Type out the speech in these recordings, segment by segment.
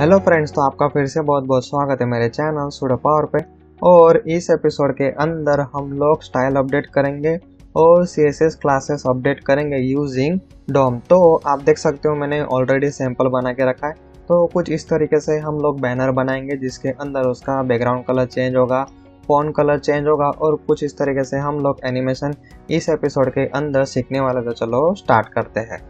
hello friends तो आपका फिर से बहुत बहुत स्वागत है मेरे चैनल सुडो पावर पे और इस एपिसोड के अंदर हम लोग स्टाइल अपडेट करेंगे और C S S classes update करेंगे यूजिंग डॉम तो आप देख सकते हो मैंने ऑलरेडी सैंपल बना के रखा है तो कुछ इस तरीके से हम लोग बैनर बनाएंगे जिसके अंदर उसका बैकग्राउंड कलर चेंज होगा फोन कलर चेंज होगा और कुछ इस तरीके से हम लोग एनिमेशन इस एपिसोड के अंदर सीखने वाला तो चलो स्टार्ट करते हैं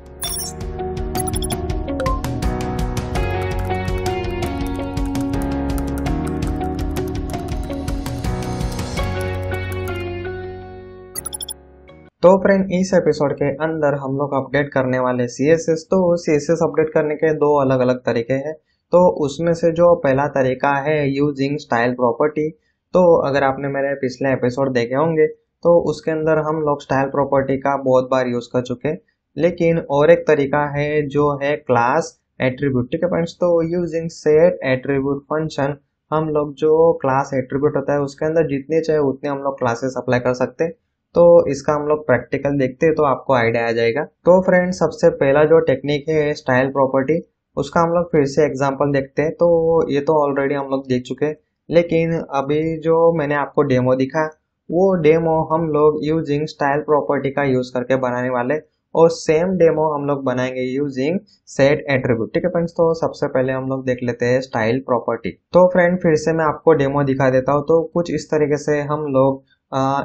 तो फ्रेंड इस एपिसोड के अंदर हम लोग अपडेट करने वाले सी एस एस तो सी एस एस अपडेट करने के दो अलग अलग तरीके हैं तो उसमें से जो पहला तरीका है यूजिंग स्टाइल प्रॉपर्टी तो अगर आपने मेरे पिछले एपिसोड देखे होंगे तो उसके अंदर हम लोग स्टाइल प्रॉपर्टी का बहुत बार यूज़ कर चुके लेकिन और एक तरीका है जो है क्लास एट्रीब्यूट ठीक है फ्रेंड्स तो यूजिंग सेट एट्रीब्यूट फंक्शन हम लोग जो क्लास एट्रीब्यूट होता है उसके अंदर जितने चाहे उतने हम लोग क्लासेस अप्लाई कर सकते हैं तो इसका हम लोग प्रैक्टिकल देखते हैं तो आपको आइडिया आ जाएगा तो फ्रेंड सबसे पहला जो टेक्निक है स्टाइल प्रॉपर्टी उसका हम लोग फिर से एग्जाम्पल देखते हैं तो ये तो ऑलरेडी हम लोग देख चुके हैं लेकिन अभी जो मैंने आपको डेमो दिखा वो डेमो हम लोग यूजिंग स्टाइल प्रॉपर्टी का यूज़ करके बनाने वाले और सेम डेमो हम लोग बनाएंगे यूजिंग सेट एट्रीब्यूट ठीक है फ्रेंड्स तो सबसे पहले हम लोग देख लेते हैं स्टाइल प्रॉपर्टी तो फ्रेंड फिर से मैं आपको डेमो दिखा देता हूँ तो कुछ इस तरीके से हम लोग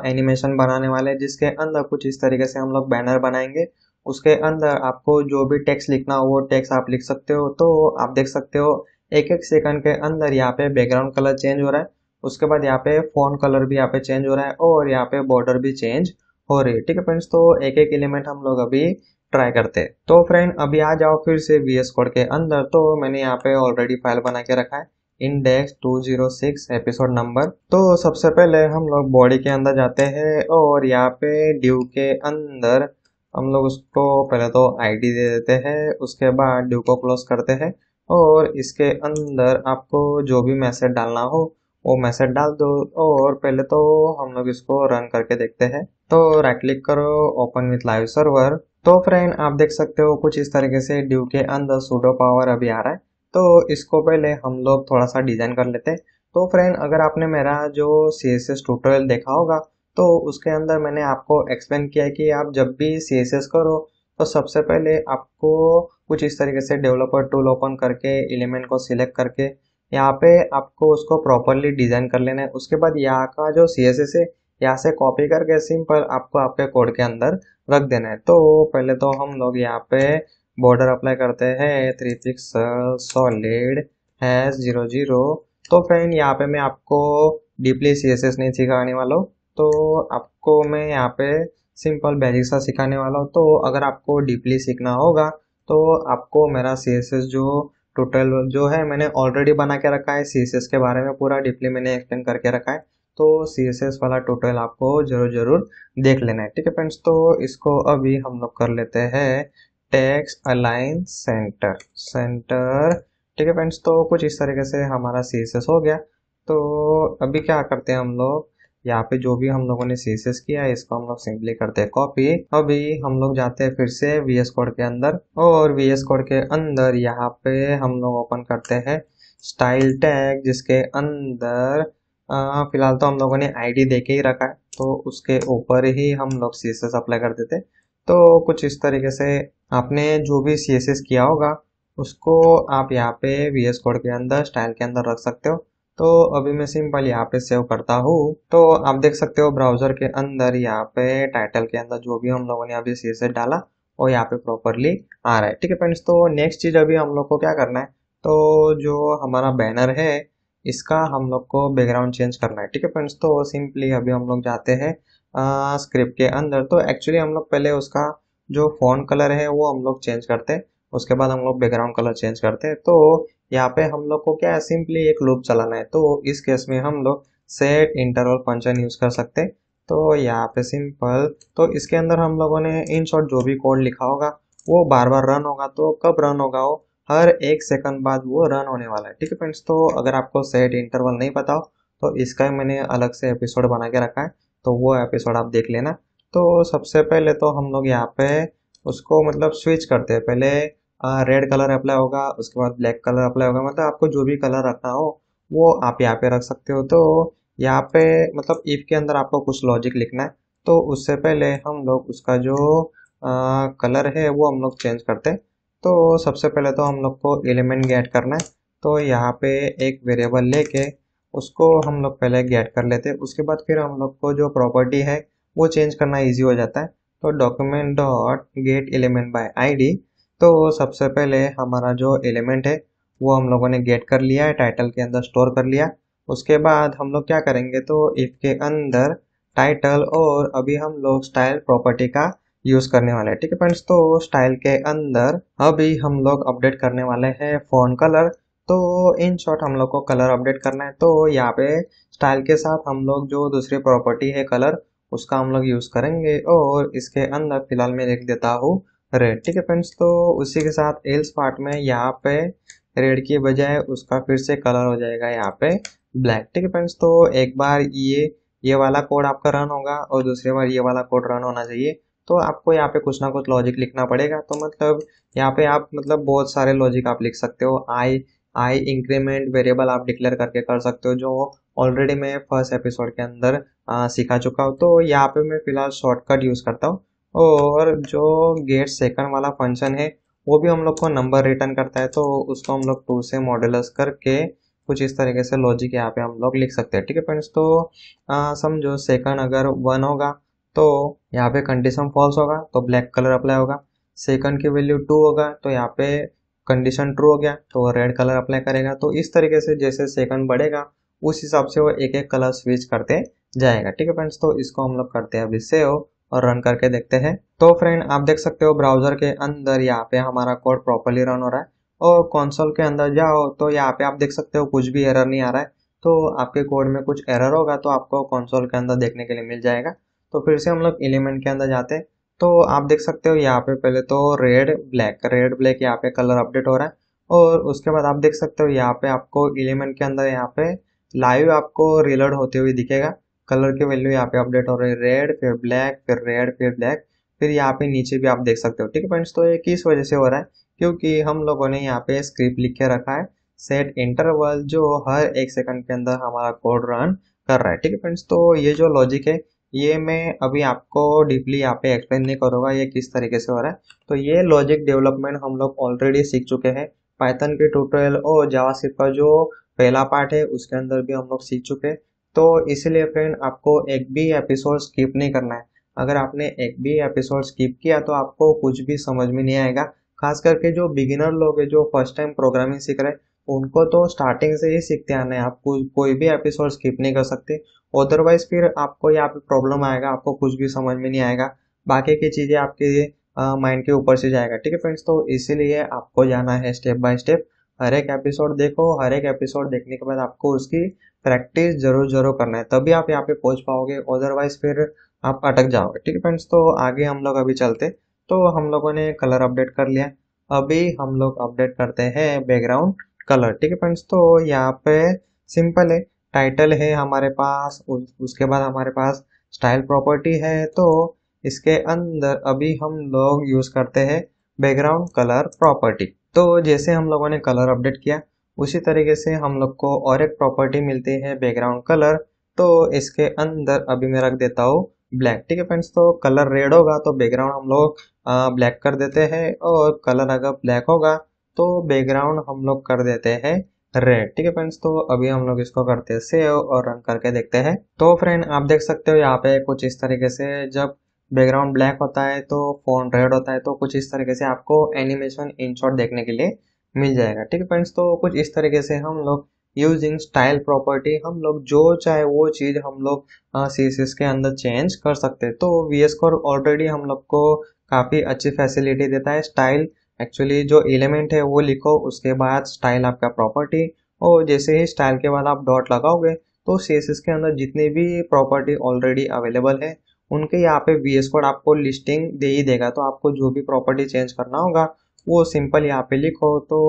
एनिमेशन बनाने वाले हैं जिसके अंदर कुछ इस तरीके से हम लोग बैनर बनाएंगे उसके अंदर आपको जो भी टेक्स्ट लिखना हो वो टेक्स्ट आप लिख सकते हो तो आप देख सकते हो एक एक सेकंड के अंदर यहाँ पे बैकग्राउंड कलर चेंज हो रहा है उसके बाद यहाँ पे फोन कलर भी यहाँ पे चेंज हो रहा है और यहाँ पे बॉर्डर भी चेंज हो रही है ठीक है फ्रेंड्स तो एक एक एलिमेंट हम लोग अभी ट्राई करते हैं तो फ्रेंड अभी आ जाओ फिर से वी एस कोड के अंदर तो मैंने यहाँ पे ऑलरेडी फाइल बना के रखा है इंडेक्स 206 एपिसोड नंबर तो सबसे पहले हम लोग बॉडी के अंदर जाते हैं और यहाँ पे ड्यू के अंदर हम लोग उसको पहले तो आईडी दे देते हैं उसके बाद ड्यू को क्लोज करते हैं और इसके अंदर आपको जो भी मैसेज डालना हो वो मैसेज डाल दो और पहले तो हम लोग इसको रन करके देखते हैं तो राइट क्लिक करो ओपन विथ लाइव सर्वर तो फ्रेंड आप देख सकते हो कुछ इस तरीके से ड्यू के अंदर सूडो पावर अभी आ रहा है तो इसको पहले हम लोग थोड़ा सा डिज़ाइन कर लेते तो फ्रेंड अगर आपने मेरा जो सी एस एस ट्यूटोरियल देखा होगा तो उसके अंदर मैंने आपको एक्सप्लेन किया है कि आप जब भी सी एस एस करो तो सबसे पहले आपको कुछ इस तरीके से डेवलपर टूल ओपन करके एलिमेंट को सिलेक्ट करके यहाँ पे आपको उसको प्रॉपरली डिज़ाइन कर लेना है उसके बाद यहाँ का जो सी एस एस है यहाँ से कॉपी करके सिंपल आपको आपके कोड के अंदर रख देना है तो पहले तो हम लोग यहाँ पे बॉर्डर अप्लाई करते हैं three pix solid hash zero zero तो फ्रेंड यहाँ पे मैं आपको डीपली सी एस नहीं सिखाने वाला हूँ तो आपको मैं यहाँ पे सिंपल बेसिक सा सिखाने वाला हूँ तो अगर आपको डीपली सीखना होगा तो आपको मेरा सी जो टोटल जो है मैंने ऑलरेडी बना के रखा है सी के बारे में पूरा डीपली मैंने एक्सप्लेन करके रखा है तो सी वाला टोटल आपको जरूर जरूर देख लेना है ठीक है फ्रेंड्स तो इसको अभी हम लोग कर लेते हैं टैक्स अलाइन सेंटर सेंटर ठीक है फ्रेंड्स तो कुछ इस तरीके से हमारा सी हो गया तो अभी क्या करते हैं हम लोग यहाँ पे जो भी हम लोगों ने सी किया है इसको हम लोग सिंपली करते हैं कॉपी अभी हम लोग जाते हैं फिर से वी एस कोड के अंदर और वी एस कोड के अंदर यहाँ पे हम लोग ओपन करते हैं स्टाइल टैग जिसके अंदर फिलहाल तो हम लोगों ने आईडी देके ही रखा है तो उसके ऊपर ही हम लोग सी अप्लाई कर देते हैं तो कुछ इस तरीके से आपने जो भी सी किया होगा उसको आप यहाँ पे वी एस कोड के अंदर स्टाइल के अंदर रख सकते हो तो अभी मैं सिंपल यहाँ पे सेव करता हूँ तो आप देख सकते हो ब्राउजर के अंदर यहाँ पे टाइटल के अंदर जो भी हम लोगों ने अभी सी डाला वो यहाँ पे प्रॉपरली आ रहा है ठीक है फ्रेंड्स तो नेक्स्ट चीज़ अभी हम लोग को क्या करना है तो जो हमारा बैनर है इसका हम लोग को बैकग्राउंड चेंज करना है ठीक है फ्रेंड्स तो सिंपली अभी हम लोग जाते हैं स्क्रिप्ट के अंदर तो एक्चुअली हम लोग पहले उसका जो फोन कलर है वो हम लोग चेंज करते हैं उसके बाद हम लोग बैकग्राउंड कलर चेंज करते हैं तो यहाँ पे हम लोग को क्या है सिंपली एक लूप चलाना है तो इस केस में हम लोग सेट इंटरवल फंक्शन यूज़ कर सकते हैं तो यहाँ पे सिंपल तो इसके अंदर हम लोगों ने इन शॉर्ट जो भी कोड लिखा होगा वो बार बार रन होगा तो कब रन होगा वो हर एक सेकंड बाद वो रन होने वाला है ठीक है फ्रेंड्स तो अगर आपको सेट इंटरवल नहीं पता हो तो इसका मैंने अलग से एपिसोड बना के रखा है तो वो एपिसोड आप देख लेना तो सबसे पहले तो हम लोग यहाँ पे उसको मतलब स्विच करते हैं पहले रेड कलर अप्लाई होगा उसके बाद ब्लैक कलर अप्लाई होगा मतलब आपको जो भी कलर रखना हो वो आप यहाँ पे रख सकते हो तो यहाँ पे मतलब ईफ के अंदर आपको कुछ लॉजिक लिखना है तो उससे पहले हम लोग उसका जो आ, कलर है वो हम लोग चेंज करते हैं तो सबसे पहले तो हम लोग को एलिमेंट गेट करना है तो यहाँ पे एक वेरिएबल लेके उसको हम लोग पहले गेट कर लेते हैं उसके बाद फिर हम लोग को जो प्रॉपर्टी है वो चेंज करना ईजी हो जाता है तो document dot get element by ID तो सबसे पहले हमारा जो एलिमेंट है वो हम लोगों ने गेट कर लिया है टाइटल के अंदर स्टोर कर लिया उसके बाद हम लोग क्या करेंगे तो इफ के अंदर टाइटल और अभी हम लोग स्टाइल प्रॉपर्टी का यूज़ करने वाले हैं ठीक है फ्रेंड्स तो स्टाइल के अंदर अभी हम लोग अपडेट करने वाले हैं फ़ोन कलर तो इन शॉर्ट हम लोग को कलर अपडेट करना है तो यहाँ पे स्टाइल के साथ हम लोग जो दूसरी प्रॉपर्टी है कलर उसका हम लोग यूज़ करेंगे और इसके अंदर फिलहाल मैं लिख देता हूँ रेड ठीक है फ्रेंड्स तो उसी के साथ एल्स पार्ट में यहाँ पे रेड की बजाय उसका फिर से कलर हो जाएगा यहाँ पे ब्लैक ठीक है फ्रेंड्स तो एक बार ये ये वाला कोड आपका रन होगा और दूसरे बार ये वाला कोड रन होना चाहिए तो आपको यहाँ पे कुछ ना कुछ लॉजिक लिखना पड़ेगा तो मतलब यहाँ पे आप मतलब बहुत सारे लॉजिक आप लिख सकते हो आई आई इंक्रीमेंट वेरिएबल आप डिक्लेयर करके कर सकते हो जो ऑलरेडी मैं फर्स्ट एपिसोड के अंदर आ, सीखा चुका हूँ तो यहाँ पे मैं फिलहाल शॉर्टकट यूज़ करता हूँ और जो गेट सेकंड वाला फंक्शन है वो भी हम लोग को नंबर रिटर्न करता है तो उसको हम लोग टू से मॉडलस करके कुछ इस तरीके से लॉजिक यहाँ पे हम लोग लिख सकते हैं ठीक है फ्रेंड्स तो समझो सेकंड अगर वन होगा तो यहाँ पे कंडीशन फॉल्स होगा तो ब्लैक कलर अप्लाई होगा सेकंड की वैल्यू टू होगा तो यहाँ पे कंडीशन ट्रू हो गया तो रेड कलर अप्लाई करेगा तो इस तरीके से जैसे सेकंड बढ़ेगा उस हिसाब से वो एक एक कलर स्विच करते जाएगा ठीक है फ्रेंड्स तो इसको हम लोग करते हैं अभी सेव और रन करके देखते हैं तो फ्रेंड आप देख सकते हो ब्राउजर के अंदर यहाँ पे हमारा कोड प्रॉपरली रन हो रहा है और कंसोल के अंदर जाओ तो यहाँ पे आप देख सकते हो कुछ भी एरर नहीं आ रहा है तो आपके कोड में कुछ एरर होगा तो आपको कंसोल के अंदर देखने के लिए मिल जाएगा तो फिर से हम लोग एलिमेंट के अंदर जाते हैं तो आप देख सकते हो यहाँ पे पहले तो रेड ब्लैक रेड ब्लैक यहाँ पे कलर अपडेट हो रहा है और उसके बाद आप देख सकते हो यहाँ पे आपको एलिमेंट के अंदर यहाँ पे लाइव आपको रिलर्ड होते हुए दिखेगा कलर के वैल्यू यहाँ पे अपडेट हो रहे हैं रेड फिर ब्लैक फिर रेड फिर ब्लैक फिर यहाँ पे नीचे भी आप देख सकते हो ठीक है फ्रेंड्स तो ये किस वजह से हो रहा है क्योंकि हम लोगों ने यहाँ पे स्क्रिप्ट लिख के रखा है सेट इंटरवल जो हर एक सेकंड के अंदर हमारा कोड रन कर रहा है ठीक है फ्रेंड्स तो ये जो लॉजिक है ये मैं अभी आपको डीपली यहाँ पे एक्सप्लेन नहीं करूँगा ये किस तरीके से हो रहा है तो ये लॉजिक डेवलपमेंट हम लोग ऑलरेडी सीख चुके हैं पाइथन के ट्यूटोरियल और जावास्क्रिप्ट का जो पहला पार्ट है उसके अंदर भी हम लोग सीख चुके हैं तो इसलिए फ्रेंड आपको एक भी एपिसोड स्किप नहीं करना है अगर आपने एक भी एपिसोड स्किप किया तो आपको कुछ भी समझ में नहीं आएगा खास करके जो बिगिनर लोग है जो फर्स्ट टाइम प्रोग्रामिंग सीख रहे हैं उनको तो स्टार्टिंग से ही सीखते आना है आप कोई भी एपिसोड स्किप नहीं कर सकते अदरवाइज फिर आपको यहाँ पे प्रॉब्लम आएगा आपको कुछ भी समझ में नहीं आएगा बाकी की चीज़ें आपके माइंड के ऊपर से जाएगा ठीक है फ्रेंड्स तो इसीलिए आपको जाना है स्टेप बाय स्टेप हर एक एपिसोड देखो हर एक एपिसोड देखने के बाद आपको उसकी प्रैक्टिस जरूर जरूर करना है तभी आप यहाँ पे पहुंच पाओगे अदरवाइज फिर आप अटक जाओगे ठीक है फ्रेंड्स तो आगे हम लोग अभी चलते तो हम लोगों ने कलर अपडेट कर लिया अभी हम लोग अपडेट करते हैं बैकग्राउंड कलर ठीक है फ्रेंड्स तो यहाँ पे सिंपल है टाइटल है हमारे पास उसके बाद हमारे पास स्टाइल प्रॉपर्टी है तो इसके अंदर अभी हम लोग यूज़ करते हैं बैकग्राउंड कलर प्रॉपर्टी तो जैसे हम लोगों ने कलर अपडेट किया उसी तरीके से हम लोग को और एक प्रॉपर्टी मिलती है बैकग्राउंड कलर तो इसके अंदर अभी मैं रख देता हूँ ब्लैक ठीक है फ्रेंड्स तो कलर रेड होगा तो बैकग्राउंड हम लोग ब्लैक कर देते हैं और कलर अगर ब्लैक होगा तो बैकग्राउंड हम लोग कर देते हैं रेड ठीक है फ्रेंड्स तो अभी हम लोग इसको करते हैं सेव और रन करके देखते हैं तो फ्रेंड आप देख सकते हो यहाँ पे कुछ इस तरीके से जब बैकग्राउंड ब्लैक होता है तो फोन रेड होता है तो कुछ इस तरीके से आपको एनिमेशन इन शॉर्ट देखने के लिए मिल जाएगा ठीक है फ्रेंड्स तो कुछ इस तरीके से हम लोग यूजिंग स्टाइल प्रॉपर्टी हम लोग जो चाहे वो चीज़ हम लोग सी के अंदर चेंज कर सकते हैं तो वी एस कोड ऑलरेडी हम लोग को काफ़ी अच्छी फैसिलिटी देता है स्टाइल एक्चुअली जो एलिमेंट है वो लिखो उसके बाद स्टाइल आपका प्रॉपर्टी और जैसे ही स्टाइल के बाद आप डॉट लगाओगे तो सी के अंदर जितने भी प्रॉपर्टी ऑलरेडी अवेलेबल है उनके यहाँ पे वी एस कोड आपको लिस्टिंग दे ही देगा तो आपको जो भी प्रॉपर्टी चेंज करना होगा वो सिंपल यहाँ पे लिखो तो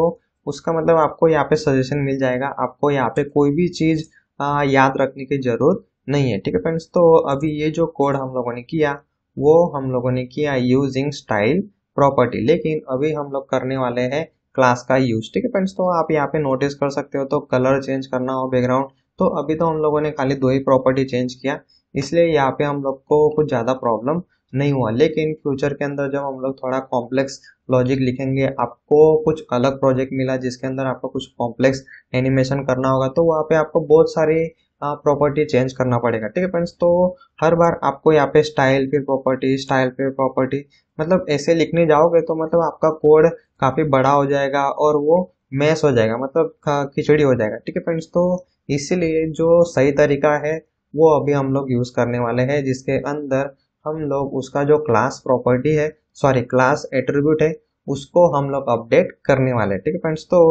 उसका मतलब आपको यहाँ पे सजेशन मिल जाएगा आपको यहाँ पे कोई भी चीज़ याद रखने की ज़रूरत नहीं है ठीक है फ्रेंड्स तो अभी ये जो कोड हम लोगों ने किया वो हम लोगों ने किया यूजिंग स्टाइल प्रॉपर्टी लेकिन अभी हम लोग करने वाले हैं क्लास का यूज ठीक है फ्रेंड्स तो आप यहाँ पे नोटिस कर सकते हो तो कलर चेंज करना हो बैकग्राउंड तो अभी तो हम लोगों ने खाली दो ही प्रॉपर्टी चेंज किया इसलिए यहाँ पे हम लोग को कुछ ज़्यादा प्रॉब्लम नहीं हुआ लेकिन फ्यूचर के अंदर जब हम लोग थोड़ा कॉम्प्लेक्स लॉजिक लिखेंगे आपको कुछ अलग प्रोजेक्ट मिला जिसके अंदर आपको कुछ कॉम्प्लेक्स एनिमेशन करना होगा तो वहाँ पे आपको बहुत सारी प्रॉपर्टी चेंज करना पड़ेगा ठीक है फ्रेंड्स तो हर बार आपको यहाँ पे स्टाइल फिर प्रॉपर्टी स्टाइल फिर प्रॉपर्टी मतलब ऐसे लिखने जाओगे तो मतलब आपका कोड काफ़ी बड़ा हो जाएगा और वो मैस हो जाएगा मतलब खिचड़ी हो जाएगा ठीक है फ्रेंड्स तो इसीलिए जो सही तरीका है वो अभी हम लोग यूज़ करने वाले हैं जिसके अंदर हम लोग उसका जो क्लास प्रॉपर्टी है सॉरी क्लास एट्रीब्यूट है उसको हम लोग अपडेट करने वाले हैं ठीक है फ्रेंड्स तो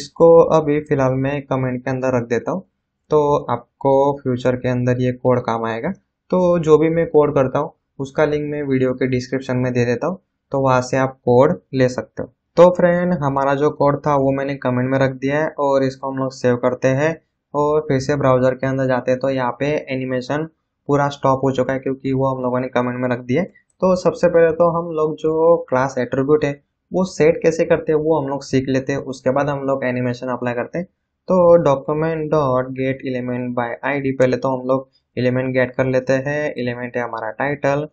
इसको अभी फ़िलहाल मैं कमेंट के अंदर रख देता हूँ तो आपको फ्यूचर के अंदर ये कोड काम आएगा तो जो भी मैं कोड करता हूँ उसका लिंक मैं वीडियो के डिस्क्रिप्शन में दे देता हूँ तो वहाँ से आप कोड ले सकते हो तो फ्रेंड हमारा जो कोड था वो मैंने कमेंट में रख दिया है और इसको हम लोग सेव करते हैं और फिर से ब्राउज़र के अंदर जाते हैं तो यहाँ पे एनिमेशन पूरा स्टॉप हो चुका है क्योंकि वो हम लोगों ने कमेंट में रख दिया है तो सबसे पहले तो हम लोग जो क्लास एट्रीब्यूट है वो सेट कैसे करते हैं वो हम लोग सीख लेते हैं उसके बाद हम लोग एनिमेशन अप्लाई करते हैं तो document dot get element by ID पहले तो हम लोग एलिमेंट गेट कर लेते हैं एलिमेंट है हमारा टाइटल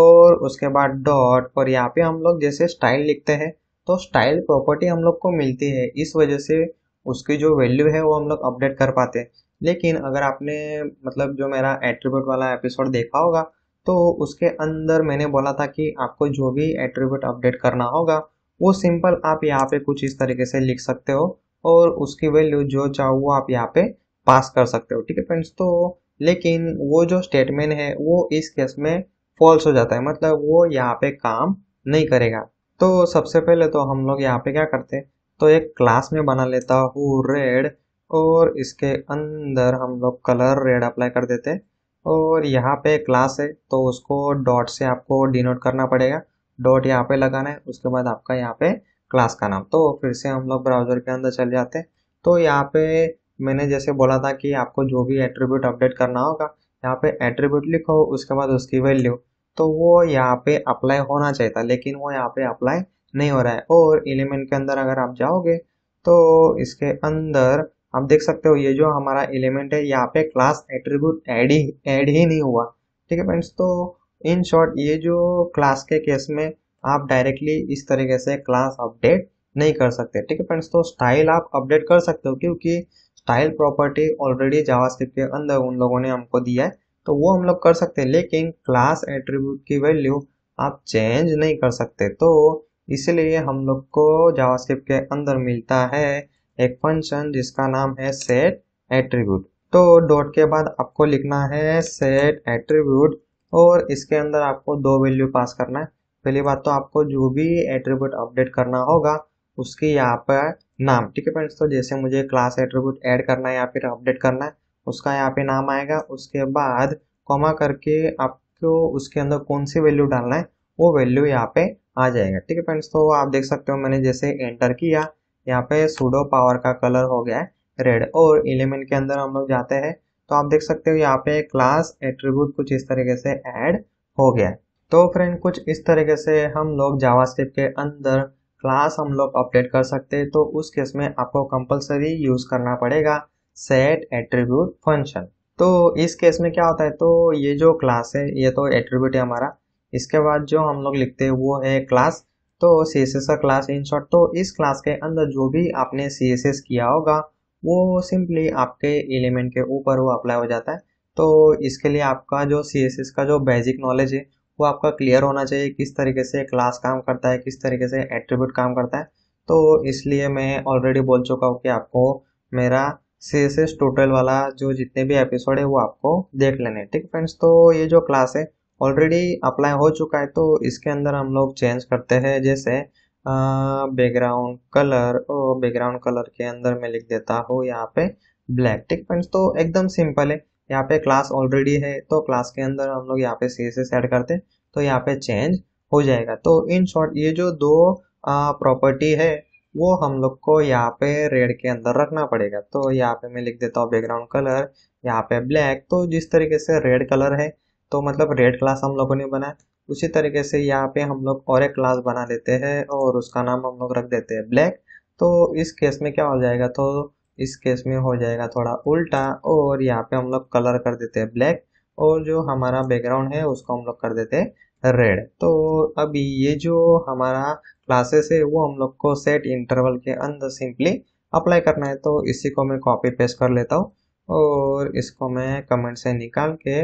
और उसके बाद डॉट और यहाँ पे हम लोग जैसे स्टाइल लिखते हैं तो स्टाइल प्रॉपर्टी हम लोग को मिलती है इस वजह से उसकी जो वैल्यू है वो हम लोग अपडेट कर पाते हैं लेकिन अगर आपने मतलब जो मेरा एट्रीब्यूट वाला एपिसोड देखा होगा तो उसके अंदर मैंने बोला था कि आपको जो भी एट्रीब्यूट अपडेट करना होगा वो सिंपल आप यहाँ पे कुछ इस तरीके से लिख सकते हो और उसकी वैल्यू जो चाहो वो आप यहाँ पे पास कर सकते हो ठीक है फ्रेंड्स तो लेकिन वो जो स्टेटमेंट है वो इस केस में फॉल्स हो जाता है मतलब वो यहाँ पे काम नहीं करेगा तो सबसे पहले तो हम लोग यहाँ पे क्या करते हैं तो एक क्लास में बना लेता हूँ रेड और इसके अंदर हम लोग कलर रेड अप्लाई कर देते हैं और यहाँ पे क्लास है तो उसको डॉट से आपको डिनोट करना पड़ेगा डॉट यहाँ पे लगाना है उसके बाद आपका यहाँ पे क्लास का नाम तो फिर से हम लोग ब्राउज़र के अंदर चले जाते हैं तो यहाँ पे मैंने जैसे बोला था कि आपको जो भी एट्रीब्यूट अपडेट करना होगा यहाँ पे एट्रीब्यूट लिखो उसके बाद उसकी वैल्यू तो वो यहाँ पे अप्लाई होना चाहिए था लेकिन वो यहाँ पे अप्लाई नहीं हो रहा है और एलिमेंट के अंदर अगर आप जाओगे तो इसके अंदर आप देख सकते हो ये जो हमारा एलिमेंट है यहाँ पे क्लास एट्रीब्यूट एड ही एड ही नहीं हुआ ठीक है फ्रेंड्स तो इन शॉर्ट ये जो क्लास के केस में आप डायरेक्टली इस तरीके से क्लास अपडेट नहीं कर सकते ठीक है फ्रेंड्स तो स्टाइल आप अपडेट कर सकते हो क्योंकि स्टाइल प्रॉपर्टी ऑलरेडी जावास्क्रिप्ट के अंदर उन लोगों ने हमको दिया है तो वो हम लोग कर सकते हैं लेकिन क्लास एट्रीब्यूट की वैल्यू आप चेंज नहीं कर सकते तो इसलिए हम लोग को जावास्क्रिप्ट के अंदर मिलता है एक फंक्शन जिसका नाम है सेट एट्रीब्यूट तो डॉट के बाद आपको लिखना है सेट एट्रीब्यूट और इसके अंदर आपको दो वैल्यू पास करना है पहली बात तो आपको जो भी एट्रीब्यूट अपडेट करना होगा उसके यहाँ पर नाम ठीक है फ्रेंड्स तो जैसे मुझे क्लास एट्रीब्यूट ऐड करना है या फिर अपडेट करना है उसका यहाँ पे नाम आएगा उसके बाद कॉमा करके आपको उसके अंदर कौन सी वैल्यू डालना है वो वैल्यू यहाँ पे आ जाएगा ठीक है फ्रेंड्स तो आप देख सकते हो मैंने जैसे एंटर किया यहाँ पे सूडो पावर का कलर हो गया है रेड और एलिमेंट के अंदर हम लोग जाते हैं तो आप देख सकते हो यहाँ पे क्लास एट्रीब्यूट कुछ इस तरीके से ऐड हो गया है तो फ्रेंड कुछ इस तरीके से हम लोग जावास्क्रिप्ट के अंदर क्लास हम लोग अपडेट कर सकते हैं तो उस केस में आपको कंपलसरी यूज़ करना पड़ेगा सेट एट्रीब्यूट फंक्शन तो इस केस में क्या होता है तो ये जो क्लास है ये तो एट्रीब्यूट है हमारा इसके बाद जो हम लोग लिखते हैं वो है क्लास तो सी एस एस का क्लास इन शॉर्ट तो इस क्लास के अंदर जो भी आपने सी एस एस किया होगा वो सिंपली आपके एलिमेंट के ऊपर वो अप्लाई हो जाता है तो इसके लिए आपका जो सी एस एस का जो बेसिक नॉलेज है वो आपका क्लियर होना चाहिए किस तरीके से क्लास काम करता है किस तरीके से एट्रीब्यूट काम करता है तो इसलिए मैं ऑलरेडी बोल चुका हूँ कि आपको मेरा सी एस एस टोटल वाला जो जितने भी एपिसोड है वो आपको देख लेने ठीक फ्रेंड्स तो ये जो क्लास है ऑलरेडी अप्लाई हो चुका है तो इसके अंदर हम लोग चेंज करते हैं जैसे बैकग्राउंड कलर बैकग्राउंड कलर के अंदर मैं लिख देता हूँ यहाँ पे ब्लैक ठीक फ्रेंड्स तो एकदम सिंपल है यहाँ पे क्लास ऑलरेडी है तो क्लास के अंदर हम लोग यहाँ पे सी एस एड करते तो यहाँ पे चेंज हो जाएगा तो इन शॉर्ट ये जो दो प्रॉपर्टी है वो हम लोग को यहाँ पे रेड के अंदर रखना पड़ेगा तो यहाँ पे मैं लिख देता हूँ बैकग्राउंड कलर यहाँ पे ब्लैक तो जिस तरीके से रेड कलर है तो मतलब रेड क्लास हम लोगों ने बनाया उसी तरीके से यहाँ पे हम लोग और एक क्लास बना लेते हैं और उसका नाम हम लोग रख देते हैं ब्लैक तो इस केस में क्या हो जाएगा तो इस केस में हो जाएगा थोड़ा उल्टा और यहाँ पे हम लोग कलर कर देते हैं ब्लैक और जो हमारा बैकग्राउंड है उसको हम लोग कर देते हैं रेड तो अभी ये जो हमारा क्लासेस है वो हम लोग को सेट इंटरवल के अंदर सिंपली अप्लाई करना है तो इसी को मैं कॉपी पेस्ट कर लेता हूँ और इसको मैं कमेंट से निकाल के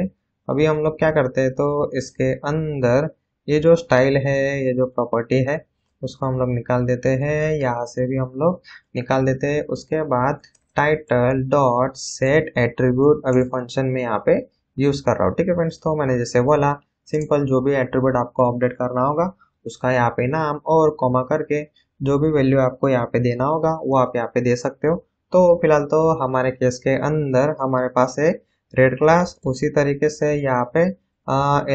अभी हम लोग क्या करते हैं तो इसके अंदर ये जो स्टाइल है ये जो प्रॉपर्टी है उसको हम लोग निकाल देते हैं यहाँ से भी हम लोग निकाल देते हैं उसके बाद टाइटल डॉट सेट एट्रीब्यूट अभी फंक्शन में यहाँ पे यूज़ कर रहा हूँ ठीक है फ्रेंड्स तो मैंने जैसे बोला सिंपल जो भी एट्रीब्यूट आपको अपडेट करना होगा उसका यहाँ पे नाम और कॉमा करके जो भी वैल्यू आपको यहाँ पे देना होगा वो आप यहाँ पे दे सकते हो तो फिलहाल तो हमारे केस के अंदर हमारे पास है रेड क्लास उसी तरीके से यहाँ पे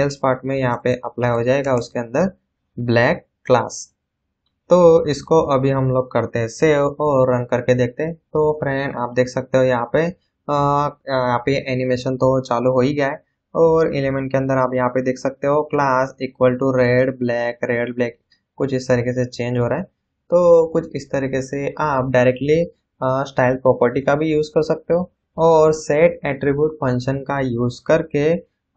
एल्स पार्ट में यहाँ पे अप्लाई हो जाएगा उसके अंदर ब्लैक क्लास तो इसको अभी हम लोग करते हैं सेव और रन करके देखते हैं तो फ्रेंड आप देख सकते हो यहाँ पे यहाँ पे एनिमेशन तो चालू हो ही गया है और एलिमेंट के अंदर आप यहाँ पे देख सकते हो class equal to red black red black कुछ इस तरीके से चेंज हो रहा है तो कुछ इस तरीके से आप डायरेक्टली स्टाइल प्रॉपर्टी का भी यूज़ कर सकते हो और सेट एट्रीब्यूट फंक्शन का यूज़ करके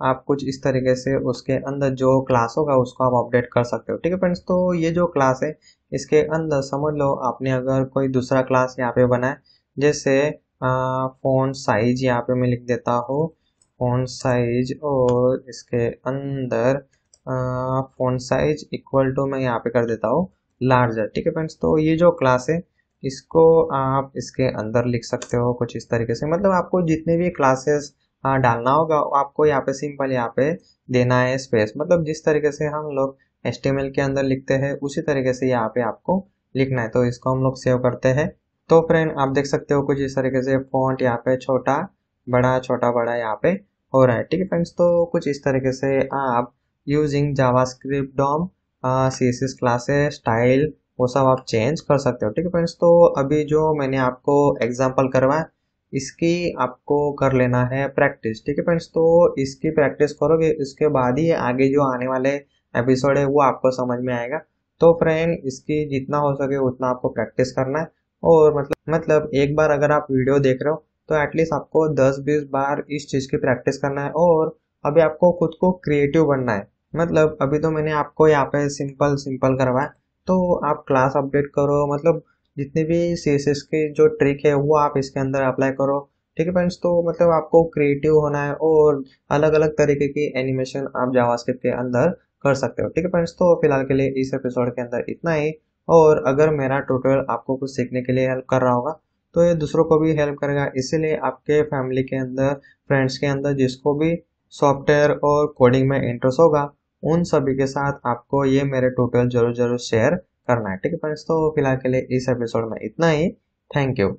आप कुछ इस तरीके से उसके अंदर जो क्लास होगा उसको आप अपडेट कर सकते हो ठीक है फ्रेंड्स तो ये जो क्लास है इसके अंदर समझ लो आपने अगर कोई दूसरा क्लास यहाँ पे बनाए जैसे फ़ोन साइज यहाँ पे मैं लिख देता हूँ फ़ोन साइज और इसके अंदर फ़ोन साइज इक्वल टू मैं यहाँ पे कर देता हूँ लार्जर ठीक है फ्रेंड्स तो ये जो क्लास है इसको आप इसके अंदर लिख सकते हो कुछ इस तरीके से मतलब आपको जितने भी क्लासेस हाँ, डालना होगा आपको यहाँ पे सिंपल यहाँ पे देना है स्पेस मतलब जिस तरीके से हम लोग एस के अंदर लिखते हैं उसी तरीके से यहाँ पे आपको लिखना है तो इसको हम लोग सेव करते हैं तो फ्रेंड आप देख सकते हो कुछ इस तरीके से फॉन्ट यहाँ पे छोटा बड़ा छोटा बड़ा यहाँ पे हो रहा है ठीक है फ्रेंड्स तो कुछ इस तरीके से आप using JavaScript DOM C S classes style वो सब आप चेंज कर सकते हो ठीक है फ्रेंड्स तो अभी जो मैंने आपको एग्जाम्पल करवाया इसकी आपको कर लेना है प्रैक्टिस ठीक है फ्रेंड्स तो इसकी प्रैक्टिस करोगे इसके बाद ही आगे जो आने वाले एपिसोड है वो आपको समझ में आएगा तो फ्रेंड इसकी जितना हो सके उतना आपको प्रैक्टिस करना है और मतलब मतलब एक बार अगर आप वीडियो देख रहे हो तो एटलीस्ट आपको 10-20 बार इस चीज़ की प्रैक्टिस करना है और अभी आपको खुद को क्रिएटिव बनना है मतलब अभी तो मैंने आपको यहाँ पे सिंपल सिंपल करवाया तो आप क्लास अपडेट करो मतलब जितने भी सी के जो ट्रिक है वो आप इसके अंदर अप्लाई करो ठीक है फ्रेंड्स तो मतलब आपको क्रिएटिव होना है और अलग अलग तरीके की एनिमेशन आप जावास्क्रिप्ट के अंदर कर सकते हो ठीक है फ्रेंड्स तो फिलहाल के लिए इस एपिसोड के अंदर इतना ही और अगर मेरा टोटल आपको कुछ सीखने के लिए हेल्प कर रहा होगा तो ये दूसरों को भी हेल्प करेगा इसीलिए आपके फैमिली के अंदर फ्रेंड्स के अंदर जिसको भी सॉफ्टवेयर और कोडिंग में इंटरेस्ट होगा उन सभी के साथ आपको ये मेरे टोटल जरूर जरूर शेयर कर्नाटक फ्रेंड्स तो फिलहाल के लिए इस एपिसोड में इतना ही थैंक यू